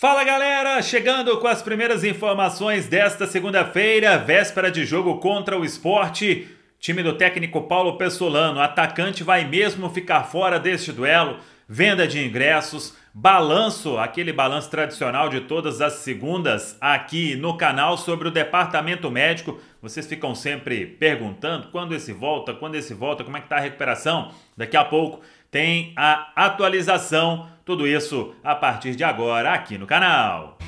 Fala galera, chegando com as primeiras informações desta segunda-feira, véspera de jogo contra o esporte. Time do técnico Paulo Pessolano, atacante vai mesmo ficar fora deste duelo. Venda de ingressos, balanço, aquele balanço tradicional de todas as segundas aqui no canal sobre o departamento médico. Vocês ficam sempre perguntando quando esse volta, quando esse volta, como é que tá a recuperação. Daqui a pouco tem a atualização tudo isso a partir de agora aqui no canal.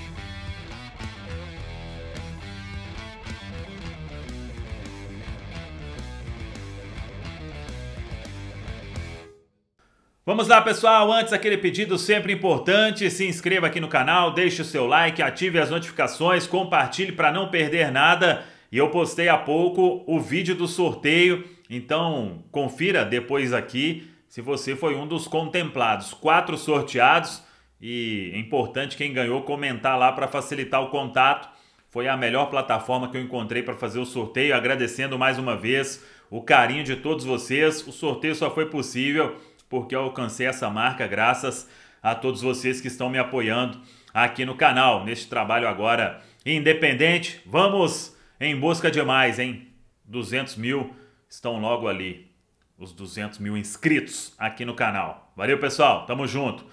Vamos lá, pessoal. Antes, aquele pedido sempre importante: se inscreva aqui no canal, deixe o seu like, ative as notificações, compartilhe para não perder nada. E eu postei há pouco o vídeo do sorteio, então confira depois aqui se você foi um dos contemplados. Quatro sorteados e é importante quem ganhou comentar lá para facilitar o contato. Foi a melhor plataforma que eu encontrei para fazer o sorteio. Agradecendo mais uma vez o carinho de todos vocês. O sorteio só foi possível porque eu alcancei essa marca graças a todos vocês que estão me apoiando aqui no canal, neste trabalho agora independente. Vamos em busca de mais, hein? 200 mil estão logo ali os 200 mil inscritos aqui no canal. Valeu, pessoal. Tamo junto.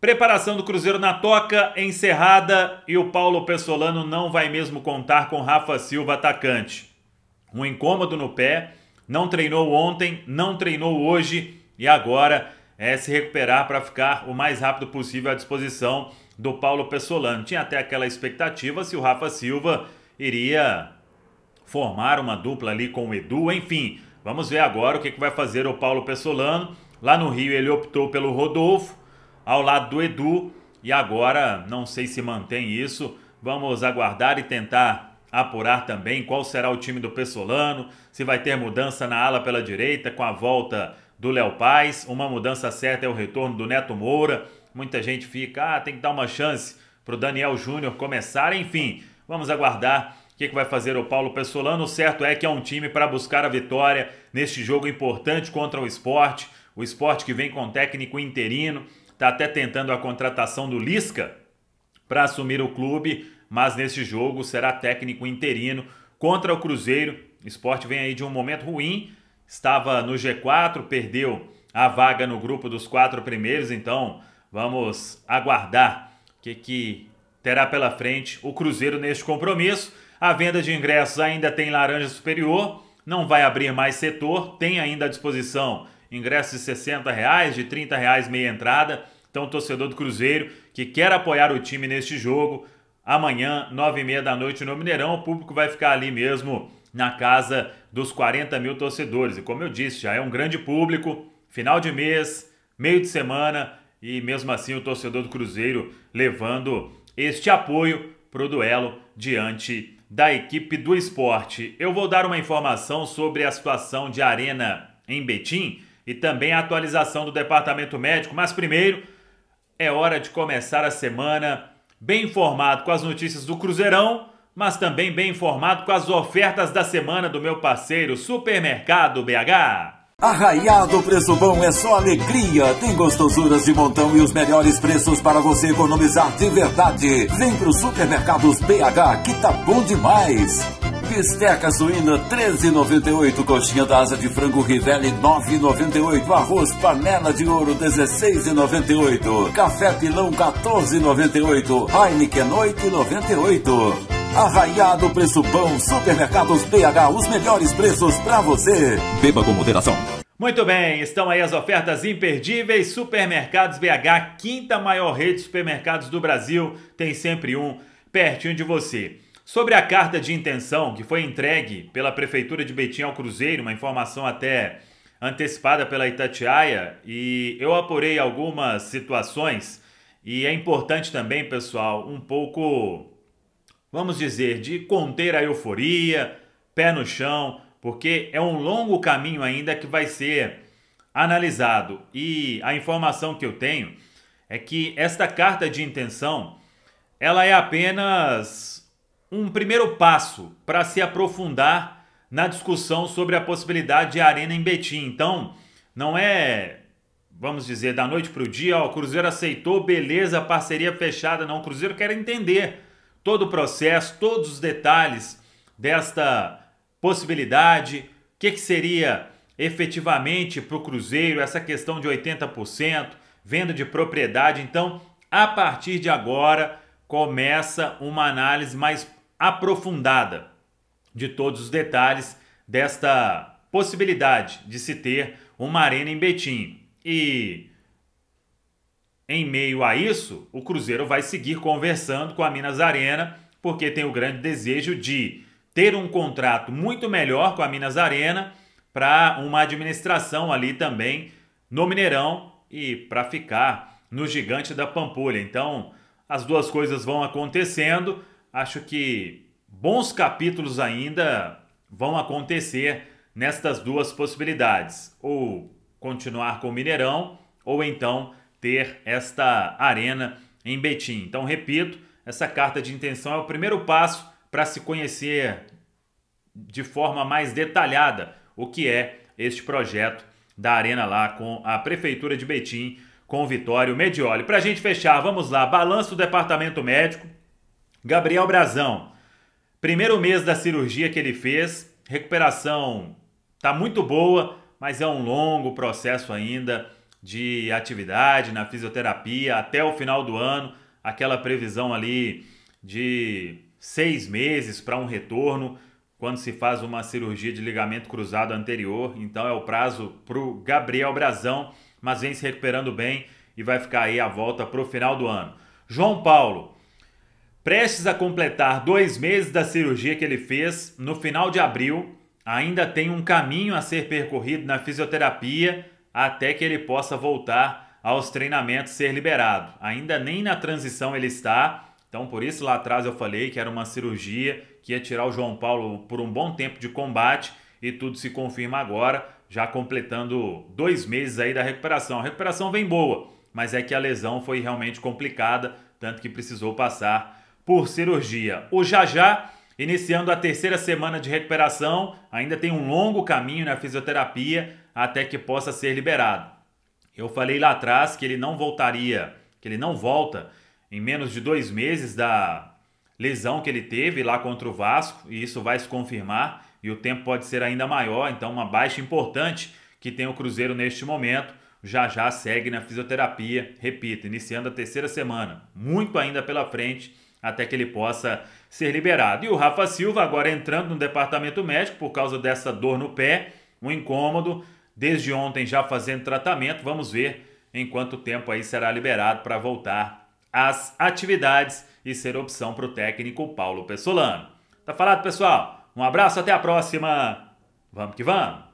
Preparação do Cruzeiro na toca, encerrada e o Paulo Pessolano não vai mesmo contar com Rafa Silva, atacante. Um incômodo no pé, não treinou ontem, não treinou hoje e agora é se recuperar para ficar o mais rápido possível à disposição do Paulo Pessolano. Tinha até aquela expectativa se o Rafa Silva iria formar uma dupla ali com o Edu, enfim. Vamos ver agora o que, que vai fazer o Paulo Pessolano. Lá no Rio ele optou pelo Rodolfo, ao lado do Edu, e agora não sei se mantém isso. Vamos aguardar e tentar apurar também qual será o time do Pessolano, se vai ter mudança na ala pela direita com a volta do Léo Paz, uma mudança certa é o retorno do Neto Moura. Muita gente fica, ah, tem que dar uma chance para o Daniel Júnior começar, enfim, vamos aguardar que, que vai fazer o Paulo Pessolano? O certo é que é um time para buscar a vitória neste jogo importante contra o esporte. O esporte que vem com técnico interino, está até tentando a contratação do Lisca para assumir o clube, mas neste jogo será técnico interino contra o Cruzeiro. O esporte vem aí de um momento ruim, estava no G4, perdeu a vaga no grupo dos quatro primeiros, então vamos aguardar o que, que terá pela frente o Cruzeiro neste compromisso. A venda de ingressos ainda tem laranja superior, não vai abrir mais setor, tem ainda à disposição ingressos de 60 reais, de 30 reais meia entrada. Então, torcedor do Cruzeiro que quer apoiar o time neste jogo, amanhã, 9h30 da noite no Mineirão, o público vai ficar ali mesmo na casa dos 40 mil torcedores. E como eu disse, já é um grande público, final de mês, meio de semana, e mesmo assim o torcedor do Cruzeiro levando este apoio para o duelo diante da equipe do esporte. Eu vou dar uma informação sobre a situação de Arena em Betim e também a atualização do departamento médico, mas primeiro é hora de começar a semana bem informado com as notícias do Cruzeirão, mas também bem informado com as ofertas da semana do meu parceiro Supermercado BH. Arraiado Preço Bom é só alegria. Tem gostosuras de montão e os melhores preços para você economizar de verdade. Vem pro Supermercados BH que tá bom demais. Bisteca suína 13,98, coxinha da asa de frango Rivelli 9,98, arroz panela de ouro 16,98, café pilão 14,98, Heineken 8,98. Arraiado Preço Pão, Supermercados BH, os melhores preços para você. Beba com moderação. Muito bem, estão aí as ofertas imperdíveis. Supermercados BH, quinta maior rede de supermercados do Brasil, tem sempre um pertinho de você. Sobre a carta de intenção que foi entregue pela Prefeitura de Betim ao Cruzeiro, uma informação até antecipada pela Itatiaia, e eu apurei algumas situações, e é importante também, pessoal, um pouco, vamos dizer, de conter a euforia, pé no chão, porque é um longo caminho ainda que vai ser analisado. E a informação que eu tenho é que esta carta de intenção, ela é apenas um primeiro passo para se aprofundar na discussão sobre a possibilidade de arena em Betim. Então, não é, vamos dizer, da noite para o dia, ó, o Cruzeiro aceitou, beleza, parceria fechada. Não, o Cruzeiro quer entender todo o processo, todos os detalhes desta possibilidade? O que, que seria efetivamente para o Cruzeiro essa questão de 80%, venda de propriedade? Então, a partir de agora, começa uma análise mais aprofundada de todos os detalhes desta possibilidade de se ter uma arena em Betim. E em meio a isso, o Cruzeiro vai seguir conversando com a Minas Arena, porque tem o grande desejo de ter um contrato muito melhor com a Minas Arena para uma administração ali também no Mineirão e para ficar no Gigante da Pampulha. Então, as duas coisas vão acontecendo. Acho que bons capítulos ainda vão acontecer nestas duas possibilidades, ou continuar com o Mineirão ou então ter esta arena em Betim. Então, repito, essa carta de intenção é o primeiro passo para se conhecer de forma mais detalhada o que é este projeto da Arena lá com a Prefeitura de Betim, com o Vitório Medioli. Para a gente fechar, vamos lá, balanço do Departamento Médico. Gabriel Brazão, primeiro mês da cirurgia que ele fez, recuperação tá muito boa, mas é um longo processo ainda de atividade na fisioterapia até o final do ano, aquela previsão ali de seis meses para um retorno quando se faz uma cirurgia de ligamento cruzado anterior. Então é o prazo para o Gabriel Brazão, mas vem se recuperando bem e vai ficar aí a volta para o final do ano. João Paulo, prestes a completar dois meses da cirurgia que ele fez no final de abril, ainda tem um caminho a ser percorrido na fisioterapia até que ele possa voltar aos treinamentos ser liberado. Ainda nem na transição ele está então, por isso lá atrás eu falei que era uma cirurgia que ia tirar o João Paulo por um bom tempo de combate e tudo se confirma agora, já completando dois meses aí da recuperação. A recuperação vem boa, mas é que a lesão foi realmente complicada, tanto que precisou passar por cirurgia. O Jajá, iniciando a terceira semana de recuperação, ainda tem um longo caminho na fisioterapia até que possa ser liberado. Eu falei lá atrás que ele não voltaria, que ele não volta em menos de dois meses da lesão que ele teve lá contra o Vasco, e isso vai se confirmar, e o tempo pode ser ainda maior, então uma baixa importante que tem o Cruzeiro neste momento, já já segue na fisioterapia, repito, iniciando a terceira semana, muito ainda pela frente, até que ele possa ser liberado. E o Rafa Silva agora entrando no departamento médico por causa dessa dor no pé, um incômodo, desde ontem já fazendo tratamento, vamos ver em quanto tempo aí será liberado para voltar as atividades e ser opção para o técnico Paulo Pessolano. Tá falado, pessoal? Um abraço, até a próxima. Vamos que vamos!